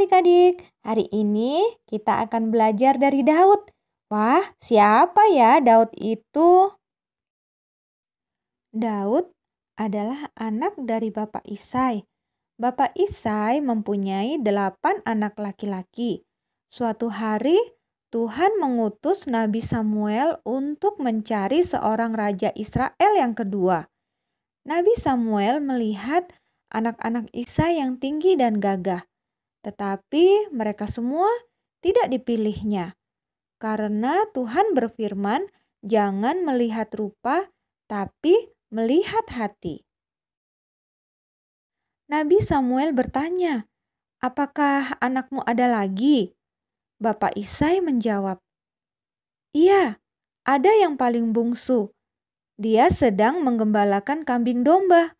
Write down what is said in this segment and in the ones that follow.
adik-adik. Hari ini kita akan belajar dari Daud. Wah, siapa ya Daud itu? Daud adalah anak dari Bapak Isai. Bapak Isai mempunyai delapan anak laki-laki. Suatu hari, Tuhan mengutus Nabi Samuel untuk mencari seorang raja Israel yang kedua. Nabi Samuel melihat anak-anak Isai yang tinggi dan gagah. Tetapi mereka semua tidak dipilihnya, karena Tuhan berfirman, "Jangan melihat rupa, tapi melihat hati." Nabi Samuel bertanya, "Apakah anakmu ada lagi?" Bapak Isai menjawab, "Iya, ada yang paling bungsu. Dia sedang menggembalakan kambing domba."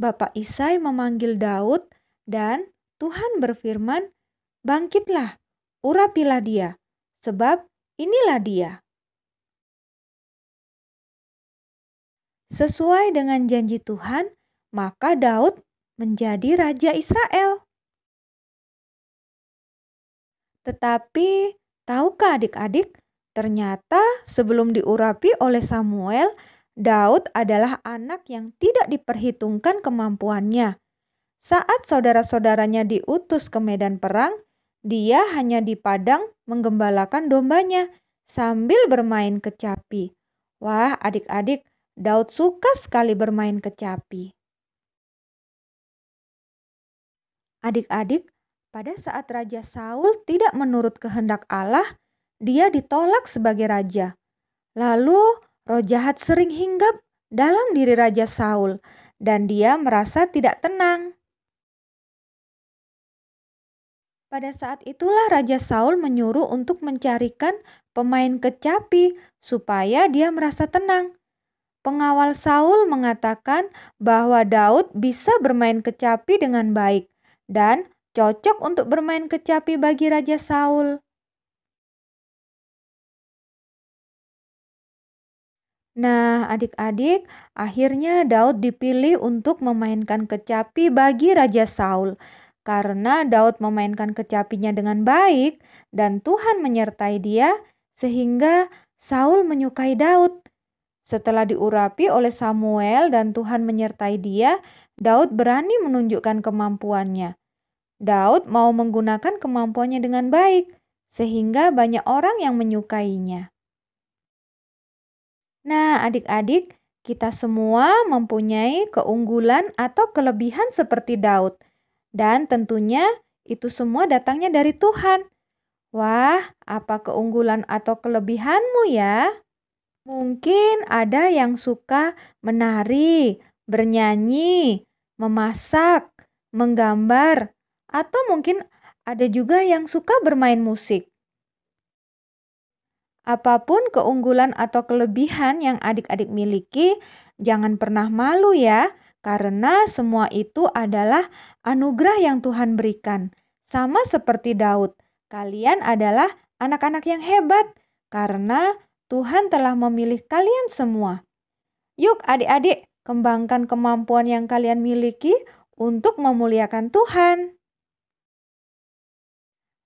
Bapak Isai memanggil Daud dan Tuhan berfirman, "Bangkitlah, urapilah dia, sebab inilah dia." Sesuai dengan janji Tuhan, maka Daud menjadi raja Israel. Tetapi, tahukah adik-adik, ternyata sebelum diurapi oleh Samuel, Daud adalah anak yang tidak diperhitungkan kemampuannya saat saudara-saudaranya diutus ke medan perang, dia hanya di padang menggembalakan dombanya sambil bermain kecapi. Wah, adik-adik, Daud suka sekali bermain kecapi. Adik-adik, pada saat Raja Saul tidak menurut kehendak Allah, dia ditolak sebagai raja. Lalu, roh jahat sering hinggap dalam diri Raja Saul, dan dia merasa tidak tenang. Pada saat itulah Raja Saul menyuruh untuk mencarikan pemain kecapi supaya dia merasa tenang. Pengawal Saul mengatakan bahwa Daud bisa bermain kecapi dengan baik dan cocok untuk bermain kecapi bagi Raja Saul. Nah, adik-adik, akhirnya Daud dipilih untuk memainkan kecapi bagi Raja Saul. Karena Daud memainkan kecapinya dengan baik dan Tuhan menyertai dia sehingga Saul menyukai Daud. Setelah diurapi oleh Samuel dan Tuhan menyertai dia, Daud berani menunjukkan kemampuannya. Daud mau menggunakan kemampuannya dengan baik sehingga banyak orang yang menyukainya. Nah, adik-adik, kita semua mempunyai keunggulan atau kelebihan seperti Daud. Dan tentunya itu semua datangnya dari Tuhan. Wah, apa keunggulan atau kelebihanmu ya? Mungkin ada yang suka menari, bernyanyi, memasak, menggambar, atau mungkin ada juga yang suka bermain musik. Apapun keunggulan atau kelebihan yang adik-adik miliki, jangan pernah malu ya karena semua itu adalah anugerah yang Tuhan berikan. Sama seperti Daud, kalian adalah anak-anak yang hebat karena Tuhan telah memilih kalian semua. Yuk, adik-adik, kembangkan kemampuan yang kalian miliki untuk memuliakan Tuhan.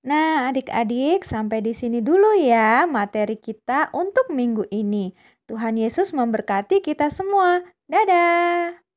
Nah, adik-adik, sampai di sini dulu ya materi kita untuk minggu ini. Tuhan Yesus memberkati kita semua. Dadah.